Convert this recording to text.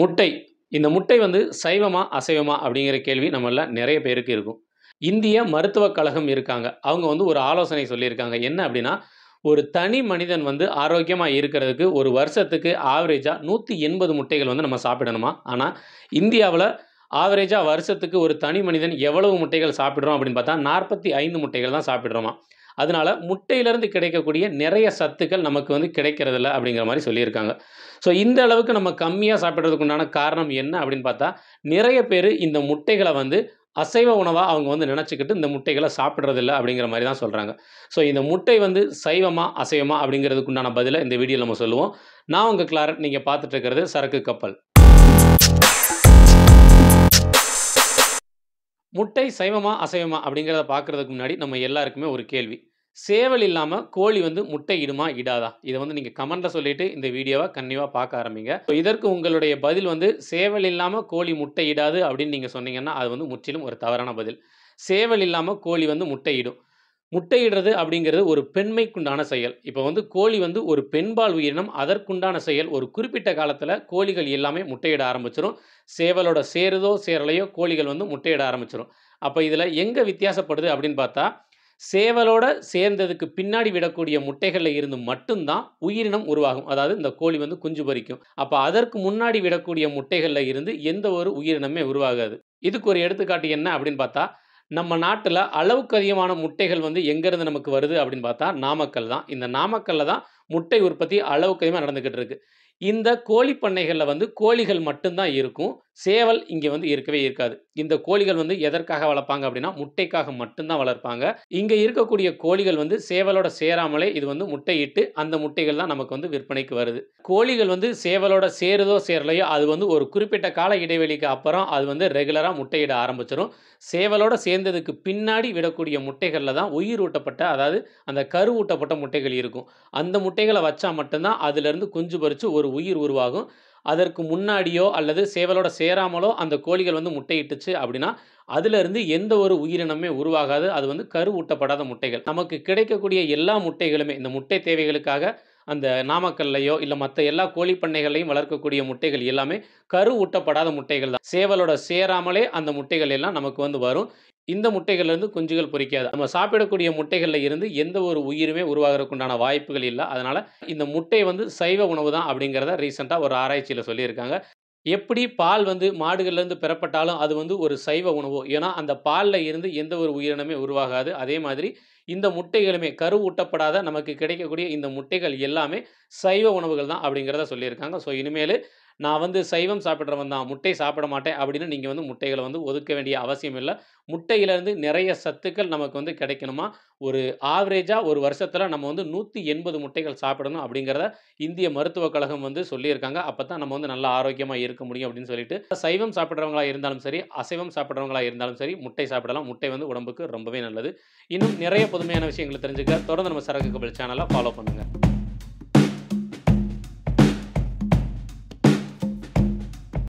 முட்டை இந்த முட்டை வந்து சைவமா அசைவமா அப்படிங்கிற கேள்வி நம்மள நிறைய பேருக்கு இருக்கும் இந்திய மருத்துவக் கழகம் இருக்காங்க அவங்க வந்து ஒரு ஆலோசனை சொல்லியிருக்காங்க என்ன அப்படின்னா ஒரு தனி மனிதன் வந்து ஆரோக்கியமாக இருக்கிறதுக்கு ஒரு வருஷத்துக்கு ஆவரேஜாக நூற்றி எண்பது முட்டைகள் வந்து நம்ம சாப்பிடணுமா ஆனால் இந்தியாவில் ஆவரேஜாக வருஷத்துக்கு ஒரு தனி மனிதன் எவ்வளவு முட்டைகள் சாப்பிட்றோம் அப்படின்னு பார்த்தா நாற்பத்தி ஐந்து முட்டைகள் தான் சாப்பிட்றோமா அதனால் முட்டையிலேருந்து கிடைக்கக்கூடிய நிறைய சத்துக்கள் நமக்கு வந்து கிடைக்கிறதில்ல அப்படிங்கிற மாதிரி சொல்லியிருக்காங்க ஸோ இந்த அளவுக்கு நம்ம கம்மியாக சாப்பிட்றதுக்கு உண்டான காரணம் என்ன அப்படின்னு பார்த்தா நிறைய பேர் இந்த முட்டைகளை வந்து அசைவ உணவாக அவங்க வந்து நினச்சிக்கிட்டு இந்த முட்டைகளை சாப்பிட்றதில்ல அப்படிங்கிற மாதிரி தான் சொல்கிறாங்க ஸோ இந்த முட்டை வந்து சைவமாக அசைவமாக அப்படிங்கிறதுக்குண்டான பதிலை இந்த வீடியோவில் நம்ம சொல்லுவோம் நான் உங்கள் கிளாரட் நீங்கள் பார்த்துட்டு இருக்கிறது சரக்கு கப்பல் முட்டை சைவமா அசைவமா அப்படிங்கிறத பார்க்குறதுக்கு முன்னாடி நம்ம எல்லாருக்குமே ஒரு கேள்வி சேவல் இல்லாமல் கோழி வந்து முட்டை இடுமா இடாதா இதை வந்து நீங்கள் கமெண்ட்டில் சொல்லிவிட்டு இந்த வீடியோவை கண்டிப்பாக பார்க்க ஆரம்பிங்க ஸோ இதற்கு உங்களுடைய பதில் வந்து சேவல் இல்லாமல் கோழி முட்டை இடாது அப்படின்னு நீங்கள் சொன்னீங்கன்னா அது வந்து முற்றிலும் ஒரு தவறான பதில் சேவல் இல்லாமல் கோழி வந்து முட்டை இடும் முட்டையிடுறது அப்படிங்கிறது ஒரு பெண்மைக்குண்டான செயல் இப்போ வந்து கோழி வந்து ஒரு பெண்பால் உயிரினம் அதற்குண்டான செயல் ஒரு குறிப்பிட்ட காலத்தில் கோழிகள் எல்லாமே முட்டையிட ஆரம்பிச்சிடும் சேவலோட சேருதோ சேரலையோ கோழிகள் வந்து முட்டையிட ஆரம்பிச்சிடும் அப்போ இதில் எங்கே வித்தியாசப்படுது அப்படின்னு பார்த்தா சேவலோட சேர்ந்ததுக்கு பின்னாடி விடக்கூடிய முட்டைகளில் இருந்து மட்டும்தான் உயிரினம் உருவாகும் அதாவது இந்த கோழி வந்து குஞ்சு பறிக்கும் அப்போ அதற்கு முன்னாடி விடக்கூடிய முட்டைகளில் இருந்து எந்த ஒரு உயிரினமே உருவாகாது இதுக்கு ஒரு எடுத்துக்காட்டு என்ன அப்படின்னு பார்த்தா நம்ம நாட்டில் அளவுக்கு அதிகமான முட்டைகள் வந்து எங்கேருந்து நமக்கு வருது அப்படின்னு பார்த்தா நாமக்கல் தான் இந்த நாமக்கல்ல தான் முட்டை உற்பத்தி அளவுக்கு அதிகமாக நடந்துக்கிட்டு இருக்குது இந்த கோழி பண்ணைகளில் வந்து கோழிகள் மட்டும்தான் இருக்கும் சேவல் இங்கே வந்து இருக்கவே இருக்காது இந்த கோழிகள் வந்து எதற்காக வளர்ப்பாங்க அப்படின்னா முட்டைக்காக மட்டும்தான் வளர்ப்பாங்க இங்கே இருக்கக்கூடிய கோழிகள் வந்து சேவலோட சேராமலே இது வந்து முட்டையிட்டு அந்த முட்டைகள் தான் நமக்கு வந்து விற்பனைக்கு வருது கோழிகள் வந்து சேவலோட சேருதோ சேரலையோ அது வந்து ஒரு குறிப்பிட்ட கால இடைவெளிக்கு அப்புறம் அது வந்து ரெகுலராக முட்டையிட ஆரம்பிச்சிடும் சேவலோட சேர்ந்ததுக்கு பின்னாடி விடக்கூடிய முட்டைகளில் தான் உயிர் ஊட்டப்பட்ட அதாவது அந்த கரு ஊட்டப்பட்ட முட்டைகள் இருக்கும் அந்த முட்டைகளை வச்சா மட்டும்தான் அதுலேருந்து குஞ்சு பறித்து ஒரு உயிர் உருவாகும் அதற்கு முன்னாடியோ அல்லது சேவலோட சேராமலோ அந்த கோழிகள் வந்து முட்டையிட்டுச்சு அப்படின்னா அதுலேருந்து எந்த ஒரு உயிரினமே உருவாகாது அது வந்து கரு ஊட்டப்படாத முட்டைகள் நமக்கு கிடைக்கக்கூடிய எல்லா முட்டைகளுமே இந்த முட்டை தேவைகளுக்காக அந்த நாமக்கல்லையோ இல்லை மற்ற எல்லா கோழி பண்ணைகளையும் வளர்க்கக்கூடிய முட்டைகள் எல்லாமே கரு ஊட்டப்படாத முட்டைகள் தான் சேவலோட சேராமலே அந்த முட்டைகள் எல்லாம் நமக்கு வந்து வரும் இந்த முட்டைகள்லேருந்து குஞ்சுகள் பொறிக்காது நம்ம சாப்பிடக்கூடிய முட்டைகளில் இருந்து எந்த ஒரு உயிருமே உருவாகிறதுக்குண்டான வாய்ப்புகள் இல்லை அதனால் இந்த முட்டை வந்து சைவ உணவு தான் அப்படிங்கிறத ரீசெண்டாக ஒரு ஆராய்ச்சியில் சொல்லியிருக்காங்க எப்படி பால் வந்து மாடுகள்லேருந்து பெறப்பட்டாலும் அது வந்து ஒரு சைவ உணவோ ஏன்னா அந்த பாலில் இருந்து எந்த ஒரு உயிரினமே உருவாகாது அதே மாதிரி இந்த முட்டைகளுமே கரு ஊட்டப்படாத நமக்கு கிடைக்கக்கூடிய இந்த முட்டைகள் எல்லாமே சைவ உணவுகள் தான் அப்படிங்கிறத சொல்லியிருக்காங்க ஸோ இனிமேல் நான் வந்து சைவம் சாப்பிட்றவன் தான் முட்டை சாப்பிட மாட்டேன் அப்படின்னு நீங்கள் வந்து முட்டைகளை வந்து ஒதுக்க வேண்டிய அவசியம் இல்லை முட்டையிலேருந்து நிறைய சத்துக்கள் நமக்கு வந்து கிடைக்கணுமா ஒரு ஆவரேஜாக ஒரு வருஷத்தில் நம்ம வந்து நூற்றி எண்பது முட்டைகள் சாப்பிடணும் அப்படிங்கிறத இந்திய மருத்துவக் கழகம் வந்து சொல்லியிருக்காங்க அப்போ தான் நம்ம வந்து நல்லா ஆரோக்கியமாக இருக்க முடியும் அப்படின்னு சொல்லிட்டு சைவம் சாப்பிட்றவங்களா இருந்தாலும் சரி அசைவம் சாப்பிட்றவங்களா இருந்தாலும் சரி முட்டை சாப்பிடலாம் முட்டை வந்து உடம்புக்கு ரொம்பவே நல்லது இன்னும் நிறைய புதுமையான விஷயங்களை தெரிஞ்சுக்க தொடர்ந்து நம்ம சரக்கு கபல் சேனலை ஃபாலோ பண்ணுங்கள்